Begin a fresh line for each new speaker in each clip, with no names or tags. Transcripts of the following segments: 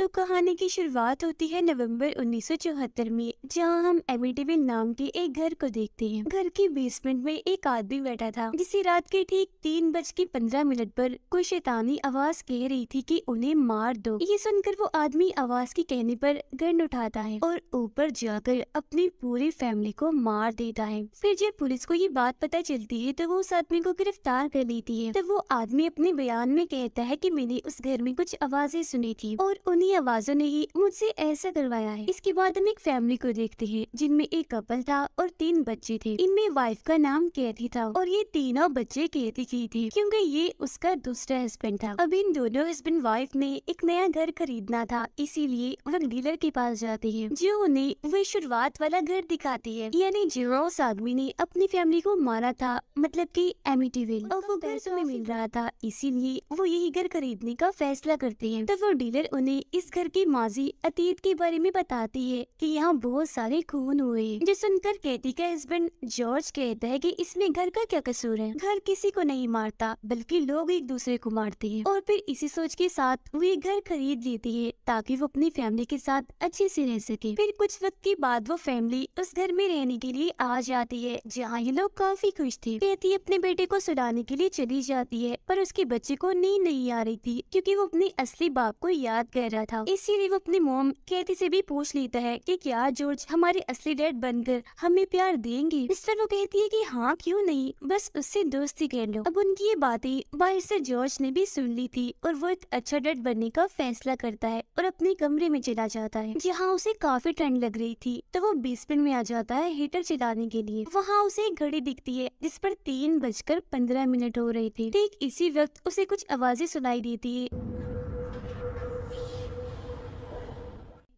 तो कहानी की शुरुआत होती है नवंबर 1974 में जहां हम एमिडेविल नाम के एक घर को देखते हैं घर के बेसमेंट में एक आदमी बैठा था जिसे रात के ठीक तीन बज के पंद्रह मिनट पर कोई शैतानी आवाज कह रही थी कि उन्हें मार दो ये सुनकर वो आदमी आवाज के कहने पर गन उठाता है और ऊपर जाकर अपनी पूरी फैमिली को मार देता है फिर जब पुलिस को ये बात पता चलती है तो वो उस आदमी को गिरफ्तार कर लेती है तब तो वो आदमी अपने बयान में कहता है की मैंने उस घर में कुछ आवाजें सुनी थी और उन्हें की आवाजों ने ही मुझसे ऐसा करवाया है इसके बाद हम एक फैमिली को देखते हैं जिनमें एक कपल था और तीन बच्चे थे इनमें वाइफ का नाम कैथी था और ये तीनों बच्चे कैथी की थी क्योंकि ये उसका दूसरा हस्बैंड था अब इन दोनों हस्बैंड वाइफ ने एक नया घर खरीदना था इसीलिए वह डीलर के पास जाते हैं जो उन्हें वे शुरुआत वाला घर दिखाती है यानी जो उस आदमी ने अपनी फैमिली को मारा था मतलब की एमिटीविल और वो घर में मिल रहा था इसीलिए वो यही घर खरीदने का फैसला करते हैं तब वो डीलर उन्हें इस घर की माजी अतीत के बारे में बताती है कि यहाँ बहुत सारे खून हुए जो सुनकर कैटी का हस्बैंड जॉर्ज कहता है कि इसमें घर का क्या कसूर है घर किसी को नहीं मारता बल्कि लोग एक दूसरे को मारते हैं और फिर इसी सोच के साथ वो ये घर खरीद लेती है ताकि वो अपनी फैमिली के साथ अच्छे से रह सके फिर कुछ वक्त के बाद वो फैमिली उस घर में रहने के लिए आ जाती है जहाँ ये लोग काफी खुश थे कैदी अपने बेटे को सुलाने के लिए चली जाती है पर उसके बच्चे को नींद नहीं आ रही थी क्यूँकी वो अपने असली बाप को याद कर रहा गया था इसीलिए वो अपनी मोम कैथी से भी पूछ लेता है कि क्या जॉर्ज हमारी असली डैड बनकर हमें प्यार देंगी इस पर वो कहती है कि हाँ क्यों नहीं बस उससे दोस्ती कर लो अब उनकी ये बातें बाहर से जॉर्ज ने भी सुन ली थी और वो एक अच्छा डैड बनने का फैसला करता है और अपने कमरे में चला जाता है जहाँ उसे काफी ठंड लग रही थी तो वो बेसमेंट में आ जाता है हीटर चलाने के लिए वहाँ उसे एक घड़ी दिखती है जिस पर तीन बजकर पंद्रह मिनट हो रही थी ठीक इसी वक्त उसे कुछ आवाजें सुनाई देती है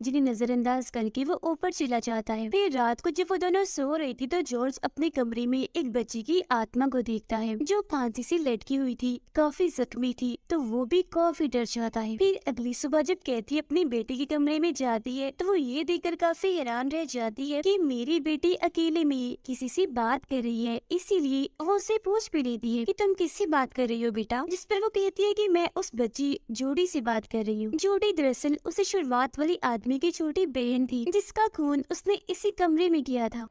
जिन्हें नजरअंदाज करके वो ऊपर चला जाता है फिर रात को जब वो दोनों सो रही थी तो जॉर्ज अपने कमरे में एक बच्ची की आत्मा को देखता है जो फांसी से लटकी हुई थी काफी जख्मी थी तो वो भी काफी डर जाता है फिर अगली सुबह जब कैथी अपनी बेटी के कमरे में जाती है तो वो ये देखकर काफी हैरान रह जाती है की मेरी बेटी अकेले में किसी से बात कर रही है इसीलिए वो उसे पूछ भी लेती है की तुम से बात कर रही हो बेटा जिस पर वो कहती है की मैं उस बच्ची जोड़ी से बात कर रही हूँ जोड़ी दरअसल उसे शुरुआत वाली आदमी की छोटी बहन थी जिसका खून उसने इसी कमरे में किया था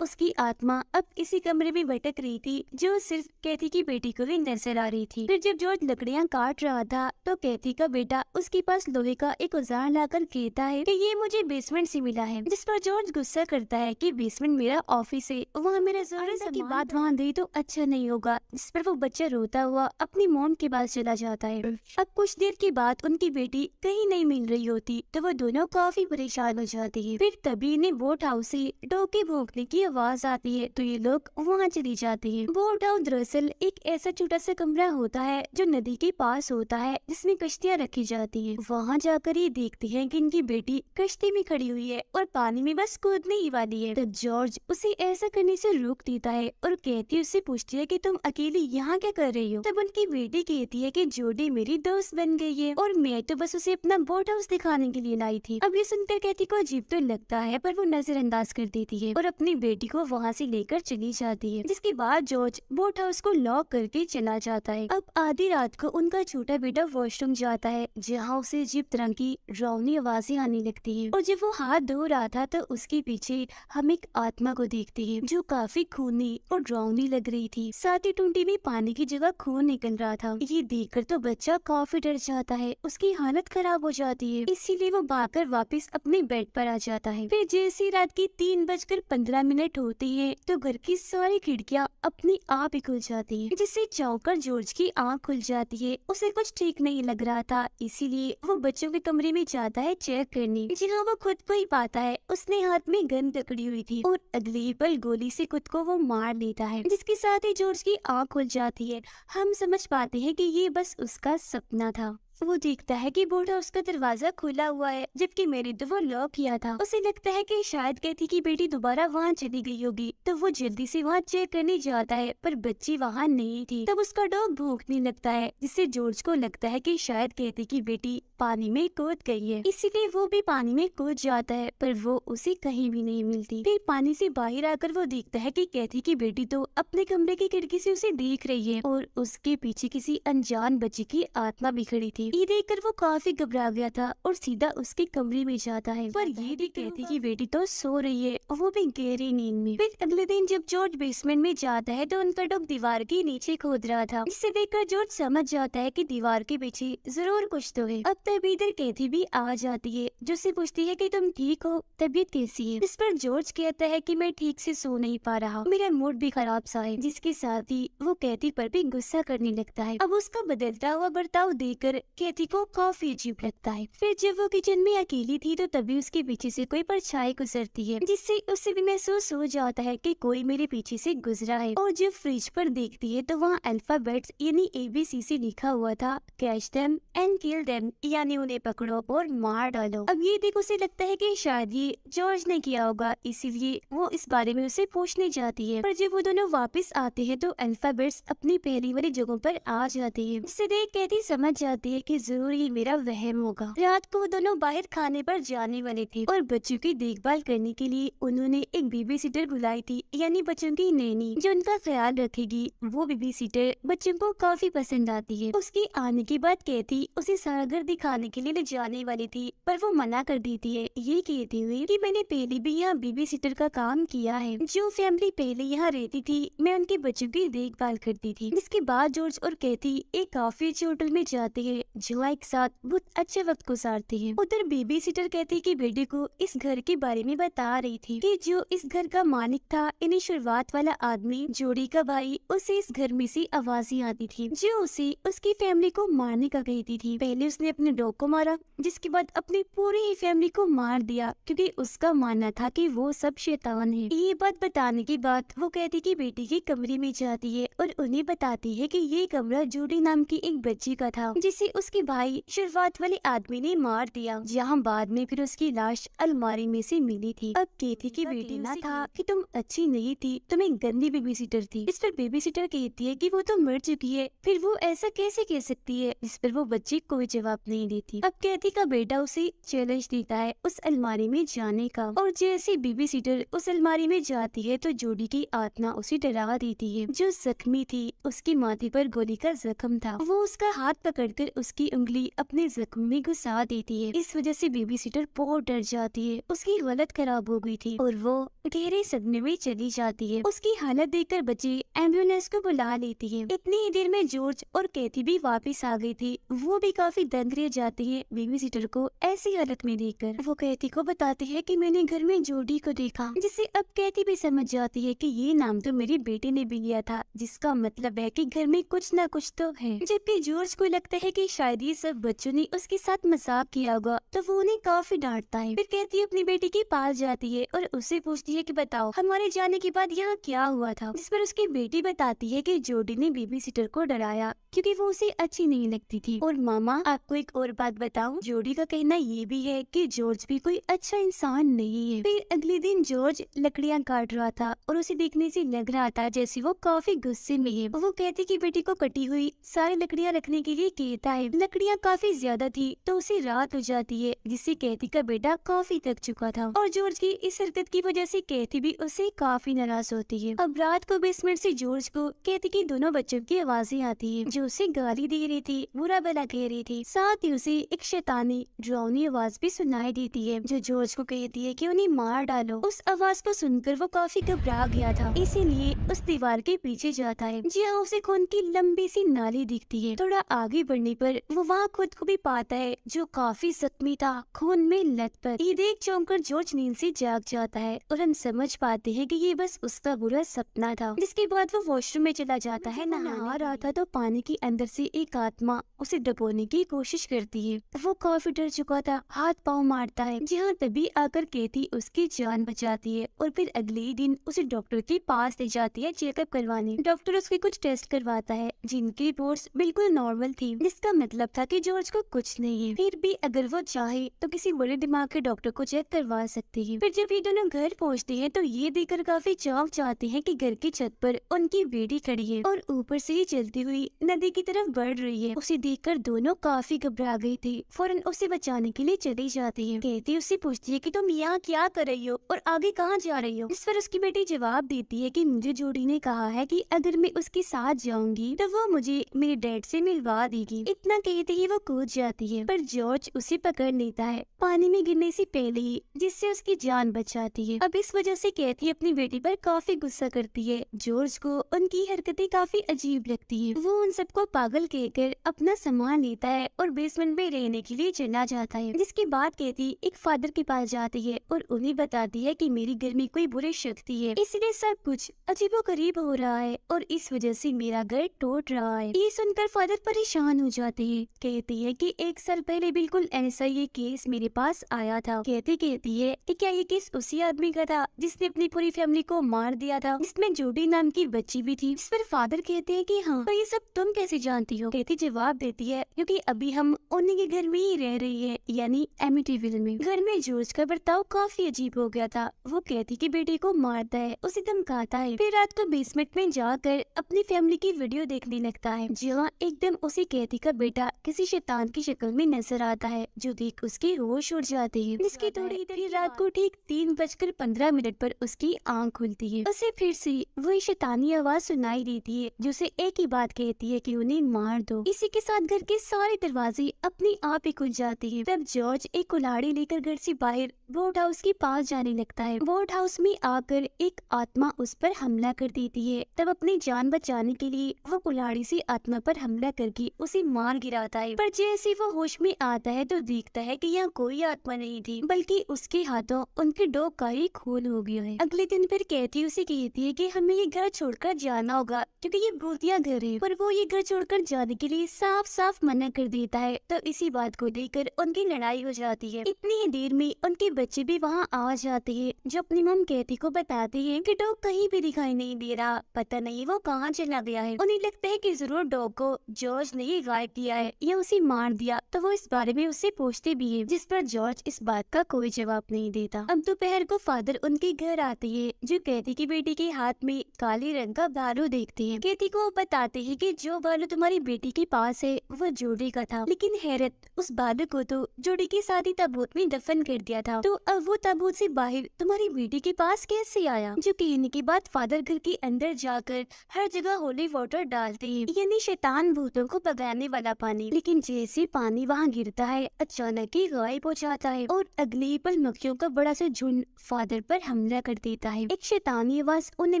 उसकी आत्मा अब इसी कमरे में भटक रही थी जो सिर्फ कैथी की बेटी को ही नजर आ रही थी फिर जब जॉर्ज लकड़ियाँ काट रहा था तो कैथी का बेटा उसके पास लोहे का एक औजार लाकर कहता है कि ये मुझे बेसमेंट से मिला है जिस पर जॉर्ज गुस्सा करता है कि बेसमेंट मेरा ऑफिस है वहाँ मेरा जोर की बात वहाँ दी तो अच्छा नहीं होगा जिस पर वो बच्चा रोता हुआ अपनी मोम के पास चला जाता है अब कुछ देर के बाद उनकी बेटी कहीं नहीं मिल रही होती तो वो दोनों काफी परेशान हो जाते हैं फिर तभी इन्हें बोट हाउस ऐसी डोके भोंकने की आवाज आती है तो ये लोग वहाँ चली जाती है बोट हाउस दरअसल एक ऐसा छोटा सा कमरा होता है जो नदी के पास होता है जिसमें कश्तियाँ रखी जाती है वहाँ जाकर ये देखती है की इनकी बेटी कश्ती में खड़ी हुई है और पानी में बस कूदने ही वाली है तब जॉर्ज उसे ऐसा करने से रोक देता है और कहती उससे पूछती है कि तुम अकेली यहाँ क्या कर रही हो तब उनकी बेटी कहती है कि जोडी मेरी दोस्त बन गई है और मैं तो बस उसे अपना बोट हाउस दिखाने के लिए लाई थी अब ये सुनकर कहती को अजीब तो लगता है पर वो नजरअंदाज कर देती है और अपनी बेटी बेटी को वहाँ से लेकर चली जाती है जिसके बाद जॉर्ज बोट हाउस को लॉक करके चला जाता है अब आधी रात को उनका छोटा बेटा वॉशरूम जाता है जहाँ उसे जीप तरंग की रोनी आवाजें आने लगती है और जब वो हाथ धो रहा था तो उसके पीछे हम एक आत्मा को देखते है जो काफी खूनी और रोनी लग रही थी साथ ही टूटी में पानी की जगह खून निकल रहा था ये देख तो बच्चा काफी डर जाता है उसकी हालत खराब हो जाती है इसीलिए वो बाकर वापिस अपने बेड पर आ जाता है फिर जैसी रात की तीन बजकर पंद्रह मिनट लाइट होती है तो घर की सारी खिड़कियाँ अपने आप ही खुल जाती है जिससे चौकर जॉर्ज की आँख खुल जाती है उसे कुछ ठीक नहीं लग रहा था इसीलिए वो बच्चों के कमरे में जाता है चेक करने जिन्हें वो खुद को ही पाता है उसने हाथ में गन पकड़ी हुई थी और अगले पल गोली से खुद को वो मार लेता है जिसके साथ ही जॉर्ज की आँख खुल जाती है हम समझ पाते है की ये बस उसका सपना था तो वो देखता है कि बूढ़ा उसका दरवाजा खुला हुआ है जबकि मेरी तो वो लॉक किया था उसे लगता है कि शायद कहती की बेटी दोबारा वहाँ चली गई होगी तो वो जल्दी से वहाँ चेक करने जाता है पर बच्ची वहाँ नहीं थी तब उसका डॉग भूखने लगता है जिससे जॉर्ज को लगता है की शायद कहती की बेटी पानी में कूद गई है इसीलिए वो भी पानी में कूद जाता है पर वो उसे कहीं भी नहीं मिलती फिर पानी से बाहर आकर वो देखता है कि कैथी की बेटी तो अपने कमरे की खिड़की से उसे देख रही है और उसके पीछे किसी अनजान बच्ची की आत्मा भी खड़ी थी ये देखकर वो काफी घबरा गया था और सीधा उसके कमरे में जाता है पर ये भी कहती की बेटी तो सो रही है और वो भी गहरी नींद में फिर अगले दिन जब जॉर्ज बेसमेंट में जाता है तो उनका डॉग दीवार के नीचे खोद रहा था इसे देखकर जॉर्ज समझ जाता है की दीवार के पीछे जरूर कुछ तो है अब तब इधर कैथी भी आ जाती है जो से पूछती है की तुम ठीक हो तबीयत कैसी है इस पर जॉर्ज कहता है की मैं ठीक से सो नहीं पा रहा मेरा मूड भी खराब सा है जिसके साथ ही वो कैथी पर भी गुस्सा करने लगता है अब उसका बदलता हुआ बर्ताव कर कैथी को काफी अजीब लगता है फिर जब वो किचन में अकेली थी तो तभी उसके पीछे से कोई परछाई गुजरती है जिससे उसे भी महसूस हो जाता है कि कोई मेरे पीछे से गुजरा है और जब फ्रिज पर देखती है तो वहाँ अल्फाबेट यानी ए बी सी से लिखा हुआ था catch them and kill them यानी उन्हें पकड़ो और मार डालो अब ये देख उसे लगता है की शायद ये जॉर्ज ने किया होगा इसीलिए वो इस बारे में उसे पूछने जाती है पर जब वो दोनों वापिस आते हैं तो अल्फाबेट्स अपनी पहली वाली जगहों पर आ जाती है इसे देख कहती समझ जाती है कि जरूर ये मेरा वहम होगा रात को दोनों बाहर खाने पर जाने वाले थे और बच्चों की देखभाल करने के लिए उन्होंने एक बेबी सीटर बुलाई थी यानी बच्चों की नैनी जो उनका ख्याल रखेगी वो बेबी सीटर बच्चों को काफी पसंद आती है उसके आने के बाद कहती उसे सारा घर दिखाने के लिए ले जाने वाली थी पर वो मना कर देती है ये कहती हुई की मैंने पहले भी यहाँ बेबी सीटर का काम किया है जो फैमिली पहले यहाँ रहती थी मैं उनके बच्चों की देखभाल करती थी इसके बाद जॉर्ज और कहती एक काफी होटल में जाते हैं जिला के साथ बहुत अच्छे वक्त गुजारती है उधर बेबी सीटर कहती की बेटे को इस घर के बारे में बता रही थी कि जो इस घर का मालिक था इन्हें शुरुआत वाला आदमी जोड़ी का भाई उसे इस घर में से आवाजें आती थी जो उसे उसकी फैमिली को मारने का कहती थी पहले उसने अपने डॉग को मारा जिसके बाद अपनी पूरी ही फैमिली को मार दिया क्योंकि उसका मानना था कि वो सब शैतान है ये बात बताने के बाद वो कहती कि बेटी के कमरे में जाती है और उन्हें बताती है कि ये कमरा जोड़ी नाम की एक बच्ची का था जिसे उसके भाई शुरुआत वाले आदमी ने मार दिया यहाँ बाद में फिर उसकी लाश अलमारी में से मिली थी अब कहती की बेटी ना था कि तुम अच्छी नहीं थी तुम एक गंदी बेबी सीटर थी इस पर बेबी सीटर कहती है कि वो तो मर चुकी है फिर वो ऐसा कैसे कह सकती है इस पर वो बच्ची कोई जवाब नहीं देती अब कैदी का बेटा उसे चैलेंज देता है उस अलमारी में जाने का और जैसे बेबी सीटर उस अलमारी में जाती है तो जोडी की आत्मा उसे डरा देती है जो जख्मी थी उसकी माथे पर गोली का जख्म था वो उसका हाथ पकड़कर उस उसकी उंगली अपने जख्म में घुसा देती है इस वजह से बेबी सीटर बहुत डर जाती है उसकी गलत खराब हो गई थी और वो गहरे सदमे में चली जाती है उसकी हालत देखकर बच्ची एम्बुलेंस को बुला लेती है इतनी ही देर में जॉर्ज और कैथी भी वापस आ गई थी वो भी काफी दंग रह जाती है बेबी सीटर को ऐसी हालत में देखकर वो कैथी को बताती है कि मैंने घर में जोडी को देखा जिसे अब कैथी भी समझ जाती है कि ये नाम तो मेरे बेटे ने भी लिया था जिसका मतलब है की घर में कुछ न कुछ तो है जबकि जॉर्ज को लगता है की शायद ये सब बच्चों ने उसके साथ मजाक किया होगा तो वो उन्हें काफी डांटता है फिर कैथी अपनी बेटी के पास जाती है और उसे पूछती पूछती है कि बताओ हमारे जाने के बाद यहाँ क्या हुआ था जिस पर उसकी बेटी बताती है कि जोडी ने बेबी सिटर को डराया क्योंकि वो उसे अच्छी नहीं लगती थी और मामा आपको एक और बात बताऊं जोडी का कहना ये भी है कि जॉर्ज भी कोई अच्छा इंसान नहीं है फिर अगले दिन जॉर्ज लकड़ियाँ काट रहा था और उसे देखने से लग रहा था जैसे वो काफी गुस्से में है वो कहती की बेटी को कटी हुई सारी लकड़ियाँ रखने के लिए कहता है लकड़ियाँ काफी ज्यादा थी तो उसे रात हो जाती है जिससे कहती का बेटा काफी थक चुका था और जॉर्ज की इस हरकत की वजह से से कैथी भी उसे काफी नाराज होती है अब रात को मिनट से जॉर्ज को कैथी की दोनों बच्चों की आवाजें आती है जो उसे गाली दे रही थी बुरा भला कह रही थी साथ ही उसे एक शैतानी ड्रोनी आवाज भी सुनाई देती है जो जॉर्ज को कहती है की उन्हें मार डालो उस आवाज को सुनकर वो काफी घबरा गया था इसीलिए उस दीवार के पीछे जाता है जहाँ उसे खून की लंबी सी नाली दिखती है थोड़ा आगे बढ़ने पर वो वहाँ खुद को भी पाता है जो काफी जख्मी था खून में लत पर ये देख चौंक कर जॉर्ज नींद से जाग जाता है और हम समझ पाते हैं कि ये बस उसका बुरा सपना था जिसके बाद वो वॉशरूम में चला जाता है नहा रहा था तो पानी के अंदर से एक आत्मा उसे डबोने की कोशिश करती है वो काफी डर चुका था हाथ पाँव मारता है जहाँ तभी आकर केती उसकी जान बचाती है और फिर अगले ही दिन उसे डॉक्टर के पास ले जाती है चेकअप करवाने डॉक्टर उसके कुछ टेस्ट करवाता है जिनकी रिपोर्ट बिल्कुल नॉर्मल थी जिसका मतलब था की जॉर्ज को कुछ नहीं है फिर भी अगर वो चाहे तो किसी बड़े दिमाग के डॉक्टर को चेक करवा सकती है फिर जब ये दोनों घर पहुँच पहुंचते हैं तो ये देखकर काफी चौंक जाते हैं कि घर की छत पर उनकी बेटी खड़ी है और ऊपर से ही चलती हुई नदी की तरफ बढ़ रही है उसे देखकर दोनों काफी घबरा गए थी फौरन उसे बचाने के लिए चली जाती है कहती उसे पूछती है की तुम यहाँ क्या कर रही हो और आगे कहाँ जा रही हो इस पर उसकी बेटी जवाब देती है की मुझे जोड़ी ने कहा है की अगर मैं उसके साथ जाऊंगी तो वो मुझे मेरे डैड से मिलवा देगी इतना कहते ही वो कूद जाती है पर जॉर्ज उसे पकड़ लेता है पानी में गिरने से पहले ही जिससे उसकी जान बचाती है अब इस इस वजह से कैथी अपनी बेटी पर काफी गुस्सा करती है जॉर्ज को उनकी हरकतें काफी अजीब लगती है वो उन सबको पागल कहकर अपना सामान लेता है और बेसमेंट में रहने के लिए चला जाता है जिसके बाद कैथी एक फादर के पास जाती है और उन्हें बताती है की मेरी घर में कोई बुरे शक्ति है इसलिए सब कुछ अजीबो करीब हो रहा है और इस वजह से मेरा घर टूट रहा है ये सुनकर फादर परेशान हो जाते हैं कहती है कि एक साल पहले बिल्कुल ऐसा ये केस मेरे पास आया था कहती कहती है कि क्या ये केस उसी आदमी का था था जिसने अपनी पूरी फैमिली को मार दिया था जिसमें जूडी नाम की बच्ची भी थी इस पर फादर कहते हैं कि हाँ तो ये सब तुम कैसे जानती हो कहती जवाब देती है क्योंकि अभी हम उन्हीं के घर में ही रह रही है यानी एमिटीविल e में घर में जोर्ज का बर्ताव काफी अजीब हो गया था वो कहती की बेटे को मारता है उसे धमकाता है फिर रात को बेसमेंट में जाकर अपनी फैमिली की वीडियो देखने लगता है हाँ एकदम उसी कैथी का बेटा किसी शैतान की शक्ल में नजर आता है जो देख उसके होश उड़ जाते हैं जिसकी थोड़ी देर रात को ठीक तीन बजकर पंद्रह 15 मिनट पर उसकी आंख खुलती है उसे फिर से वही शैतानी आवाज सुनाई देती है जो उसे एक ही बात कहती है कि उन्हें मार दो इसी के साथ घर के सारे दरवाजे अपने आप ही खुल जाते हैं तब जॉर्ज एक कुल्हाड़ी लेकर घर से बाहर वोट हाउस के पास जाने लगता है वोट हाउस में आकर एक आत्मा उस पर हमला कर देती है तब अपनी जान बचाने के लिए वो कुल्हाड़ी से आत्मा पर हमला करके उसे मार गिराता है पर जैसे वो होश में आता है तो देखता है कि यहाँ कोई आत्मा नहीं थी बल्कि उसके हाथों उनके डॉग का ही खून पागल हो गया है अगले दिन फिर कैथी उसे कहती है कि हमें ये घर छोड़कर जाना होगा क्योंकि ये भूतिया घर है पर वो ये घर छोड़कर जाने के लिए साफ साफ मना कर देता है तो इसी बात को लेकर उनकी लड़ाई हो जाती है इतनी ही देर में उनके बच्चे भी वहाँ आ जाते हैं जो अपनी मम कैथी को बताते है की डॉग कहीं भी दिखाई नहीं दे रहा पता नहीं वो कहाँ चला गया है उन्हें लगता है की जरूर डॉग को जॉर्ज ने ही गायब किया है या उसे मार दिया तो वो इस बारे में उससे पूछते भी है जिस पर जॉर्ज इस बात का कोई जवाब नहीं देता अब दोपहर को फादर उनके घर आती है जो कैदी की बेटी के हाथ में काले रंग का भालू देखती है कैदी को बताते है की जो भालू तुम्हारी बेटी के पास है वो जोड़ी का था लेकिन हैरत उस भालू को तो जोड़ी के साथ ही तबूत में दफन कर दिया था तो अब वो तबूत से बाहर तुम्हारी बेटी के पास कैसे आया जो कहने के बाद फादर घर के अंदर जाकर हर जगह होली वाटर डालते हैं यानी शैतान भूतों को बगाने वाला पानी लेकिन जैसे पानी वहाँ गिरता है अचानक ही गायब हो जाता है और अगले पल मक्खियों का बड़ा सा झुंड फादर पर हमला कर देता है एक शैतानी आवाज उन्हें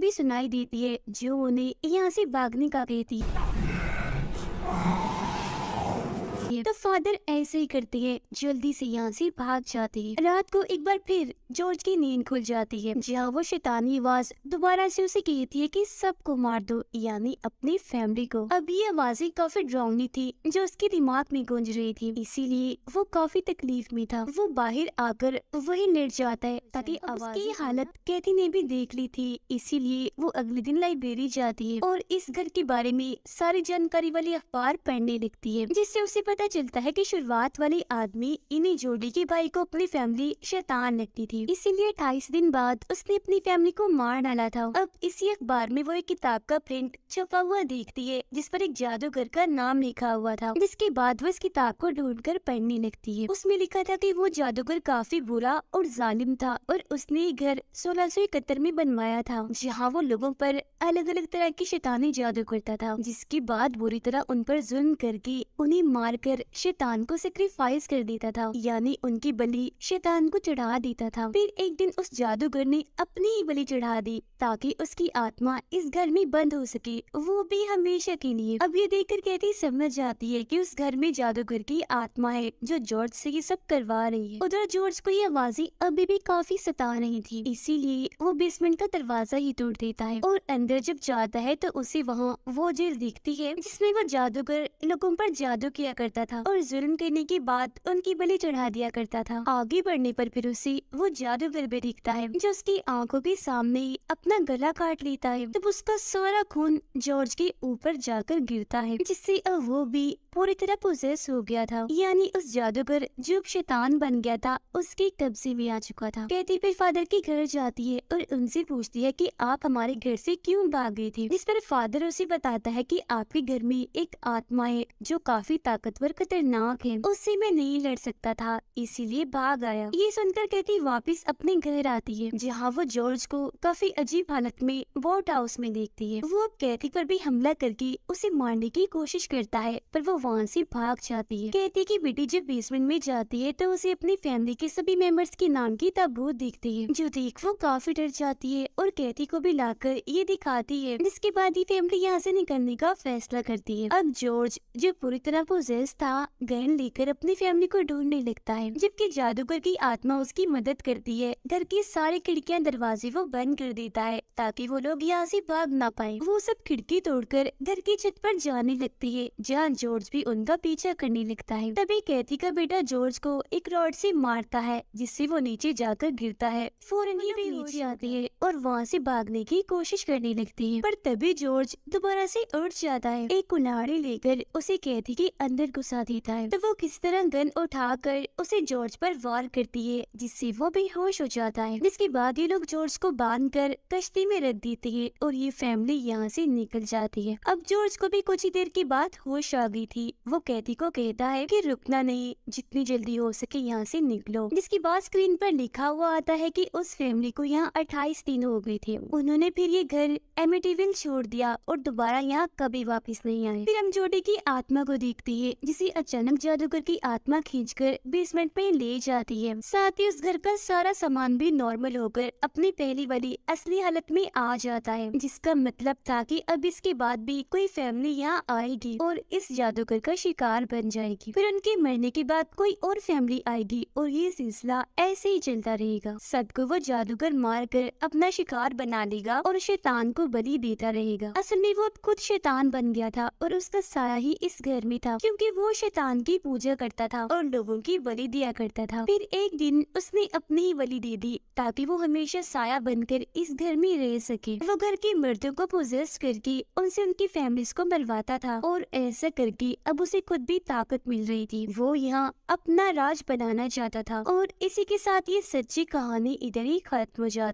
भी सुनाई देती है जो उन्हें यहाँ से भागने का कहती है है तो फादर ऐसे ही करते हैं जल्दी से यहाँ से भाग जाते हैं रात को एक बार फिर जॉर्ज की नींद खुल जाती है जहाँ वो शैतानी आवाज दोबारा से उसे कहती है कि सबको मार दो यानी अपनी फैमिली को अब ये आवाजें काफी ड्राउनी थी जो उसके दिमाग में गूंज रही थी इसीलिए वो काफी तकलीफ में था वो बाहर आकर वही लेट जाता है ताकि आवाज की हालत कैथी ने भी देख ली थी इसीलिए वो अगले दिन लाइब्रेरी जाती है और इस घर के बारे में सारी जानकारी वाली अखबार पढ़ने लगती है जिससे उसे पता चलता है कि शुरुआत वाली आदमी इन्हीं जोड़ी की भाई को अपनी फैमिली शैतान लगती थी इसीलिए अठाईस दिन बाद उसने अपनी फैमिली को मार डाला था अब इसी अखबार में वो एक किताब का प्रिंट छपा हुआ देखती है जिस पर एक जादूगर का नाम लिखा हुआ था जिसके बाद वो इस किताब को ढूंढ कर पढ़ने लगती है उसमें लिखा था की वो जादूगर काफी बुरा और जालिम था और उसने घर सोलह सौ इकहत्तर में बनवाया था जहाँ वो लोगों पर अलग अलग तरह की शैतानी जादू करता था जिसके बाद बुरी तरह उन पर जुल्म करके उन्हें मार कर कर शैतान को सेक्रीफाइस कर देता था यानी उनकी बलि शैतान को चढ़ा देता था फिर एक दिन उस जादूगर ने अपनी ही बलि चढ़ा दी ताकि उसकी आत्मा इस घर में बंद हो सके वो भी हमेशा के लिए अब ये कर कहती समझ जाती है की उस घर में जादूगर की आत्मा है जो जॉर्ज से ये सब करवा रही है उधर जॉर्ज को ये आवाजें अभी भी काफी सता रही थी इसीलिए वो बेसमेंट का दरवाजा ही तोड़ देता है और अंदर जब जाता है तो उसे वहाँ वो जेल दिखती है जिसमे वो जादूगर लोगों पर जादू किया करता था और जुल्म करने के बाद उनकी बलि चढ़ा दिया करता था आगे बढ़ने पर फिर उसे वो जादूगर भी दिखता है जो उसकी आंखों के सामने अपना गला काट लेता है तब उसका सारा खून जॉर्ज के ऊपर जाकर गिरता है जिससे अब वो भी पूरी तरह पोजेस हो गया था यानी उस जादूगर जो शैतान बन गया था उसके कब्जे में आ चुका था कैदी फिर फादर के घर जाती है और उनसे पूछती है कि आप हमारे घर से क्यों भाग गई थी जिस पर फादर उसे बताता है कि आपके घर में एक आत्मा है जो काफी ताकतवर जानवर खतरनाक है उससे मैं नहीं लड़ सकता था इसीलिए भाग आया ये सुनकर कैथी वापस अपने घर आती है जहाँ वो जॉर्ज को काफी अजीब हालत में बोट हाउस में देखती है वो अब कैथी पर भी हमला करके उसे मारने की कोशिश करता है पर वो वहाँ से भाग जाती है कैथी की बेटी जब बेसमेंट में जाती है तो उसे अपनी फैमिली के सभी मेंबर्स के नाम की ताबूत दिखती है जो देख वो काफी डर जाती है और कैथी को भी लाकर ये दिखाती है जिसके बाद ही फैमिली यहाँ से निकलने का फैसला करती है अब जॉर्ज जो पूरी तरह पोजेस्ट था गन लेकर अपनी फैमिली को ढूंढने लगता है जबकि जादूगर की आत्मा उसकी मदद करती है घर की सारी खिड़कियाँ दरवाजे वो बंद कर देता है ताकि वो लोग यहाँ से भाग ना पाए वो सब खिड़की तोड़कर घर की छत पर जाने लगती है जहाँ जॉर्ज भी उनका पीछा करने लगता है तभी कैथी का बेटा जॉर्ज को एक रॉड से मारता है जिससे वो नीचे जाकर गिरता है फौरन ही भी नीचे आती है और वहाँ से भागने की कोशिश करने लगती है पर तभी जॉर्ज दोबारा से उठ जाता है एक कुल्हाड़ी लेकर उसे कैथी के अंदर घुस गुस्सा देता है तो वो किस तरह गन उठाकर उसे जॉर्ज पर वार करती है जिससे वो भी होश हो जाता है जिसके बाद ये लोग जॉर्ज को बांध कर कश्ती में रख देते हैं और ये फैमिली यहाँ से निकल जाती है अब जॉर्ज को भी कुछ ही देर के बाद होश आ गई थी वो कैदी को कहता है की रुकना नहीं जितनी जल्दी हो सके यहाँ से निकलो जिसके बाद स्क्रीन पर लिखा हुआ आता है की उस फैमिली को यहाँ अट्ठाईस दिन हो गए थे उन्होंने फिर ये घर एमिटीविल छोड़ दिया और दोबारा यहाँ कभी वापिस नहीं आए फिर हम जोडी की आत्मा को देखती है किसी अचानक जादूगर की आत्मा खींचकर बेसमेंट में ले जाती है साथ ही उस घर का सारा सामान भी नॉर्मल होकर अपनी पहली वाली असली हालत में आ जाता है जिसका मतलब था कि अब इसके बाद भी कोई फैमिली यहाँ आएगी और इस जादूगर का शिकार बन जाएगी फिर उनके मरने के बाद कोई और फैमिली आएगी और ये सिलसिला ऐसे ही चलता रहेगा सबको वो जादूगर मार कर अपना शिकार बना लेगा और शैतान को बलि देता रहेगा असल में वो खुद शैतान बन गया था और उसका साया ही इस घर में था क्योंकि वो वो शैतान की पूजा करता था और लोगों की बलि दिया करता था फिर एक दिन उसने अपनी ही बलि दे दी ताकि वो हमेशा साया बनकर इस घर में रह सके वो घर के मर्दों को पोजेस करके उनसे उनकी फैमिली को मरवाता था और ऐसा करके अब उसे खुद भी ताकत मिल रही थी वो यहाँ अपना राज बनाना चाहता था और इसी के साथ ये सच्ची कहानी इधर ही खत्म हो जाती